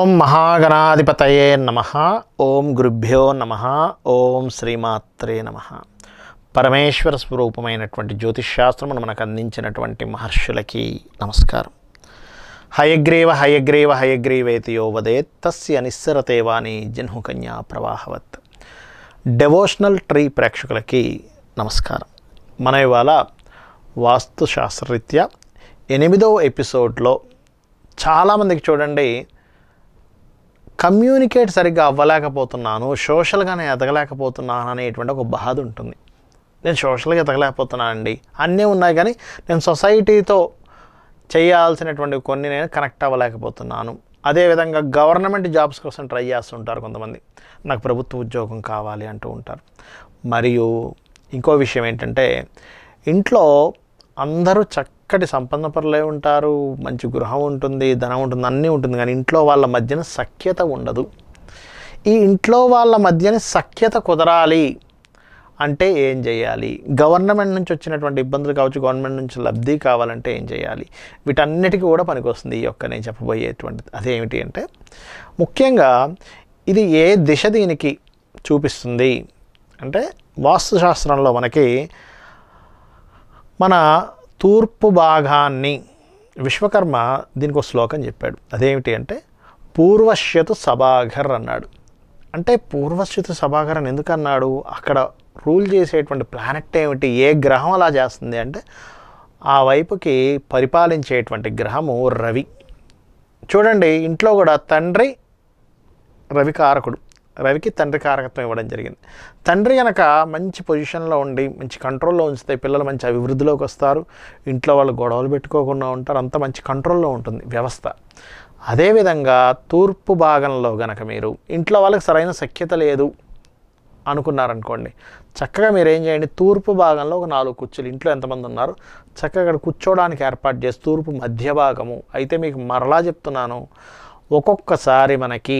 ఓం మహాగణాధిపతయే నమ ఓం గురుభ్యో నమ ఓం శ్రీమాత్రే నమ పరమేశ్వర స్వరూపమైనటువంటి జ్యోతిషాస్త్రమును మనకు అందించినటువంటి మహర్షులకి నమస్కారం హయగ్రీవ హయగ్రీవ హయగ్రీవేతి యో వదే తస్య నిస్సరతేవాణి జన్హుకన్యా ప్రవాహవత్ డెవోషనల్ ట్రీ ప్రేక్షకులకి నమస్కారం మన ఇవాళ వాస్తుశాస్త్రరీత్యా ఎనిమిదవ ఎపిసోడ్లో చాలామందికి చూడండి కమ్యూనికేట్ సరిగ్గా అవ్వలేకపోతున్నాను సోషల్గా నేను ఎదగలేకపోతున్నాను అనేటువంటి ఒక బాధ ఉంటుంది నేను సోషల్గా అండి అన్నీ ఉన్నాయి కానీ నేను సొసైటీతో చేయాల్సినటువంటి కొన్ని నేను కనెక్ట్ అవ్వలేకపోతున్నాను అదేవిధంగా గవర్నమెంట్ జాబ్స్ కోసం ట్రై చేస్తుంటారు కొంతమంది నాకు ప్రభుత్వ ఉద్యోగం కావాలి అంటూ ఉంటారు మరియు ఇంకో విషయం ఏంటంటే ఇంట్లో అందరూ చక్క చక్కటి సంపన్న పరులే ఉంటారు మంచి గృహం ఉంటుంది ధనం ఉంటుంది అన్నీ ఉంటుంది కానీ ఇంట్లో వాళ్ళ మధ్యన సఖ్యత ఉండదు ఈ ఇంట్లో వాళ్ళ మధ్యన సఖ్యత కుదరాలి అంటే ఏం చేయాలి గవర్నమెంట్ నుంచి వచ్చినటువంటి ఇబ్బందులు కావచ్చు గవర్నమెంట్ నుంచి లబ్ధి కావాలంటే ఏం చేయాలి వీటన్నిటికీ కూడా పనికొస్తుంది ఈ యొక్క నేను చెప్పబోయేటువంటిది అదేమిటి అంటే ముఖ్యంగా ఇది ఏ దిశ దీనికి చూపిస్తుంది అంటే వాస్తుశాస్త్రంలో మనకి మన తూర్పు భాగాన్ని విశ్వకర్మ దీనికి ఒక శ్లోకం చెప్పాడు అదేమిటి అంటే పూర్వశ్యతు సభాఘర్ అన్నాడు అంటే పూర్వశ్యతు సభాఘర్ అని ఎందుకు అన్నాడు అక్కడ రూల్ చేసేటువంటి ప్లానెట్ ఏమిటి ఏ గ్రహం అలా చేస్తుంది అంటే ఆ వైపుకి పరిపాలించేటువంటి గ్రహము రవి చూడండి ఇంట్లో కూడా తండ్రి రవికారకుడు రవికి తండ్రి కారకత్వం ఇవ్వడం జరిగింది తండ్రి కనుక మంచి పొజిషన్లో ఉండి మంచి కంట్రోల్లో ఉంచితే పిల్లలు మంచి అభివృద్ధిలోకి వస్తారు ఇంట్లో వాళ్ళు గొడవలు పెట్టుకోకుండా ఉంటారు అంత మంచి కంట్రోల్లో ఉంటుంది వ్యవస్థ అదేవిధంగా తూర్పు భాగంలో కనుక మీరు ఇంట్లో వాళ్ళకి సరైన సఖ్యత లేదు అనుకున్నారనుకోండి చక్కగా మీరు ఏం చేయండి తూర్పు భాగంలో ఒక నాలుగు కుర్చీలు ఇంట్లో ఎంతమంది ఉన్నారు చక్కగా అక్కడ కూర్చోడానికి ఏర్పాటు చేసి తూర్పు మధ్య భాగము అయితే మీకు మరలా చెప్తున్నాను ఒక్కొక్కసారి మనకి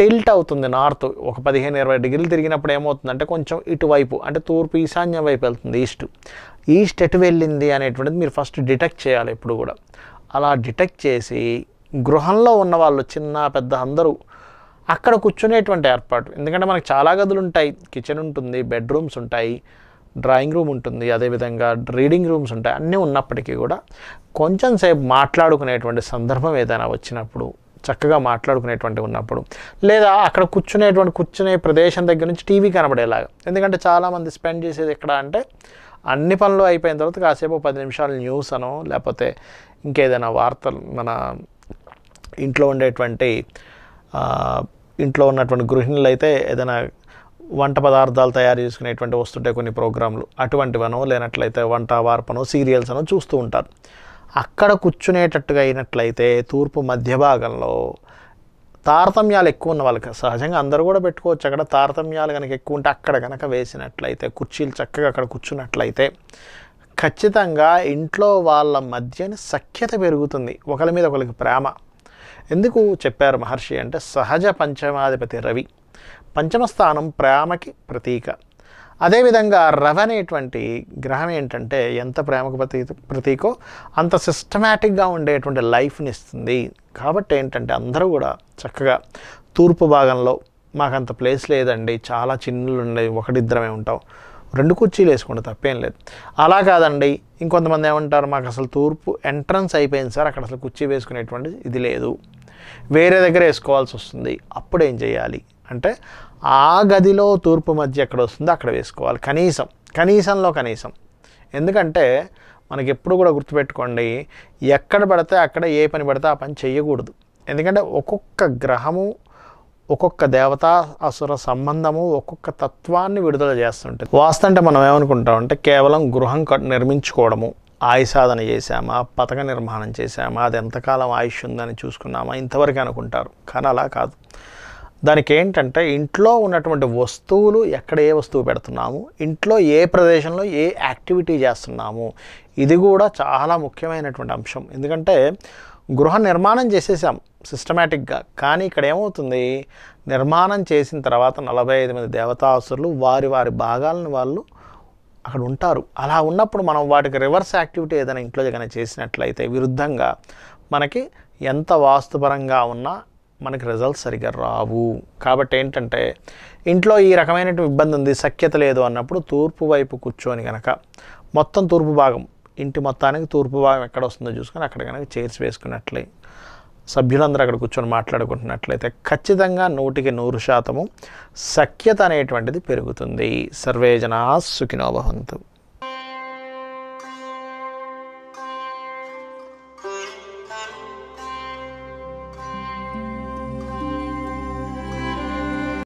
టిల్ట్ అవుతుంది నార్త్ ఒక పదిహేను ఇరవై డిగ్రీలు తిరిగినప్పుడు ఏమవుతుందంటే కొంచెం ఇటువైపు అంటే తూర్పు ఈశాన్య వైపు వెళ్తుంది ఈస్ట్ ఈస్ట్ ఎటు వెళ్ళింది అనేటువంటిది మీరు ఫస్ట్ డిటెక్ట్ చేయాలి ఎప్పుడు కూడా అలా డిటెక్ట్ చేసి గృహంలో ఉన్న వాళ్ళు చిన్న పెద్ద అందరూ అక్కడ కూర్చునేటువంటి ఏర్పాటు ఎందుకంటే మనకు చాలా గదులు ఉంటాయి కిచెన్ ఉంటుంది బెడ్రూమ్స్ ఉంటాయి డ్రాయింగ్ రూమ్ ఉంటుంది అదేవిధంగా రీడింగ్ రూమ్స్ ఉంటాయి అన్నీ ఉన్నప్పటికీ కూడా కొంచెం సేపు మాట్లాడుకునేటువంటి సందర్భం ఏదైనా వచ్చినప్పుడు చక్కగా మాట్లాడుకునేటువంటి ఉన్నప్పుడు లేదా అక్కడ కూర్చునేటువంటి కూర్చునే ప్రదేశం దగ్గర నుంచి టీవీ కనబడేలాగా ఎందుకంటే చాలామంది స్పెండ్ చేసేది ఎక్కడ అంటే అన్ని పనులు అయిపోయిన తర్వాత కాసేపు పది నిమిషాలు న్యూస్ అనో లేకపోతే ఇంకేదైనా వార్తలు మన ఇంట్లో ఉండేటువంటి ఇంట్లో ఉన్నటువంటి గృహిణులు అయితే ఏదైనా వంట పదార్థాలు తయారు చేసుకునేటువంటి వస్తుంటే కొన్ని ప్రోగ్రాంలు అటువంటివనో లేనట్లయితే వంట వార్పనో సీరియల్స్ అనో చూస్తూ ఉంటారు అక్కడ కూర్చునేటట్టుగా అయినట్లయితే తూర్పు మధ్య భాగంలో తారతమ్యాలు ఎక్కువ ఉన్న వాళ్ళకి సహజంగా అందరూ కూడా పెట్టుకోవచ్చు అక్కడ తారతమ్యాలు కనుక ఎక్కువ ఉంటే అక్కడ కనుక వేసినట్లయితే కుర్చీలు చక్కగా అక్కడ కూర్చున్నట్లయితే ఖచ్చితంగా ఇంట్లో వాళ్ళ మధ్యని సఖ్యత పెరుగుతుంది ఒకరి మీద ఒకరికి ప్రేమ ఎందుకు చెప్పారు మహర్షి అంటే సహజ పంచమాధిపతి రవి పంచమ స్థానం ప్రేమకి ప్రతీక అదేవిధంగా రవి అనేటువంటి గ్రహం ఏంటంటే ఎంత ప్రేమకు ప్రతీ ప్రతీకో అంత సిస్టమేటిక్గా ఉండేటువంటి లైఫ్ని ఇస్తుంది కాబట్టి ఏంటంటే అందరూ కూడా చక్కగా తూర్పు భాగంలో మాకంత ప్లేస్ లేదండి చాలా చిన్నులు ఉండేవి ఒకటిద్దరమే ఉంటాం రెండు కుర్చీలు వేసుకోండి తప్పేం లేదు అలా కాదండి ఇంకొంతమంది ఏమంటారు మాకు అసలు తూర్పు ఎంట్రన్స్ అయిపోయింది సార్ అక్కడ అసలు కుర్చీ వేసుకునేటువంటి ఇది లేదు వేరే దగ్గర వేసుకోవాల్సి వస్తుంది అప్పుడు ఏం చేయాలి అంటే ఆ గదిలో తూర్పు మధ్య ఎక్కడ వస్తుందో అక్కడ వేసుకోవాలి కనీసం కనీసంలో కనీసం ఎందుకంటే మనకి ఎప్పుడు కూడా గుర్తుపెట్టుకోండి ఎక్కడ పడితే అక్కడ ఏ పని పడితే ఆ పని చేయకూడదు ఎందుకంటే ఒక్కొక్క గ్రహము ఒక్కొక్క దేవత అసుర సంబంధము ఒక్కొక్క తత్వాన్ని విడుదల చేస్తుంటుంది వాస్తు అంటే మనం ఏమనుకుంటాం అంటే కేవలం గృహం నిర్మించుకోవడము సాధన చేశామా పథక నిర్మాణం చేశామా అది ఎంతకాలం ఆయుష్ ఉందని చూసుకున్నామా ఇంతవరకు అనుకుంటారు కానీ అలా కాదు దానికి ఏంటంటే ఇంట్లో ఉన్నటువంటి వస్తువులు ఎక్కడ ఏ వస్తువు పెడుతున్నాము ఇంట్లో ఏ ప్రదేశంలో ఏ యాక్టివిటీ చేస్తున్నాము ఇది కూడా చాలా ముఖ్యమైనటువంటి అంశం ఎందుకంటే గృహ నిర్మాణం చేసేసాం సిస్టమేటిక్గా కానీ ఇక్కడ ఏమవుతుంది నిర్మాణం చేసిన తర్వాత నలభై ఐదు మంది దేవతాసురులు వారి వారి భాగాలను వాళ్ళు అక్కడ ఉంటారు అలా ఉన్నప్పుడు మనం వాటికి రివర్స్ యాక్టివిటీ ఏదైనా ఇంట్లో ఏదైనా చేసినట్లయితే విరుద్ధంగా మనకి ఎంత వాస్తుపరంగా ఉన్నా మనకి రిజల్ట్స్ సరిగ్గా రావు కాబట్టి ఏంటంటే ఇంట్లో ఈ రకమైన ఇబ్బంది ఉంది సఖ్యత లేదు అన్నప్పుడు తూర్పు వైపు కూర్చొని కనుక మొత్తం తూర్పు భాగం ఇంటి మొత్తానికి తూర్పు భాగం ఎక్కడ వస్తుందో చూసుకొని అక్కడ కనుక చైర్స్ వేసుకున్నట్లే సభ్యులందరూ అక్కడ కూర్చొని మాట్లాడుకుంటున్నట్లయితే ఖచ్చితంగా నూటికి నూరు శాతము సఖ్యత అనేటువంటిది పెరుగుతుంది సర్వేజనా సుఖినోభవంతు